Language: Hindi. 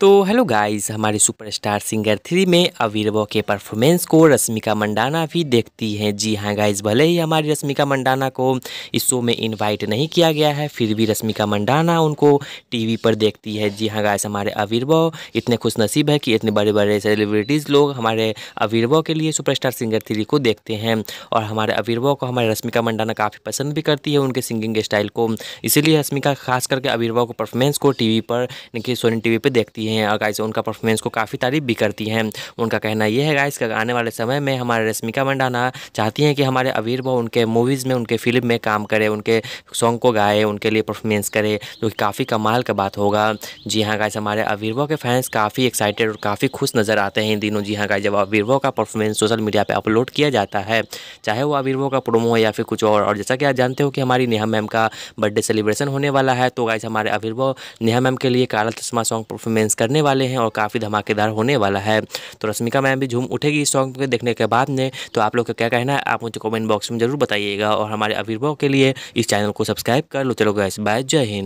तो हेलो गाइस हमारे सुपरस्टार सिंगर थ्री में अवीरबो के परफॉर्मेंस को रश्मिका मंडाना भी देखती हैं जी हाँ गाइस भले ही हमारी रश्मिका मंडाना को इस शो में इनवाइट नहीं किया गया है फिर भी रश्मिका मंडाना उनको टीवी पर देखती है जी हाँ गाइस हमारे अवीरबो इतने खुशनसीब है कि इतने बड़े बड़े सेलिब्रिटीज़ लोग हमारे अवीरबो के लिए सुपर सिंगर थ्री को देखते हैं और हमारे अवीरव को हमारे रश्मिका मंडाना काफ़ी पसंद भी करती है उनके सिंगिंग स्टाइल को इसीलिए रश्मिका खास करके अवीरव को परफॉर्मेंस को टी पर सोनी टी पर देखती है करती हैं और गाइस उनका परफॉर्मेंस को काफ़ी तारीफ भी करती हैं उनका कहना यह है गाइस आने वाले समय में हमारे रश्मिका मंडाना चाहती हैं कि हमारे अबीर वो उनके मूवीज़ में उनके फिल्म में काम करें उनके सॉन्ग को गाए उनके लिए परफॉर्मेंस करे जो कि काफ़ी कमाल का बात होगा जी हाँ गाइस हमारे अबीर के फैंस काफ़ी एक्साइटेड और काफ़ी खुश नज़र आते हैं इन दिनों जी हाँ गाइस जब अबीर का परफॉर्मेंस सोशल मीडिया पर अपलोड किया जाता है चाहे वो अबीर का प्रोमो हो या फिर कुछ और और जैसा कि आप जानते हो कि हमारी नेहा मैम का बर्थडे सेलिब्रेशन होने वाला है तो गाइस हमारे अबीर नेहा मैम के लिए काला चश्मा सॉन्ग परफॉर्मेंस डांस करने वाले हैं और काफ़ी धमाकेदार होने वाला है तो रश्मिका मैम भी झूम उठेगी इस सॉन्ग को देखने के बाद में तो आप लोग का क्या कहना है आप मुझे कॉमेंट बॉक्स में जरूर बताइएगा और हमारे अभिभावक के लिए इस चैनल को सब्सक्राइब कर लो चलो गैस बाय जय हिंद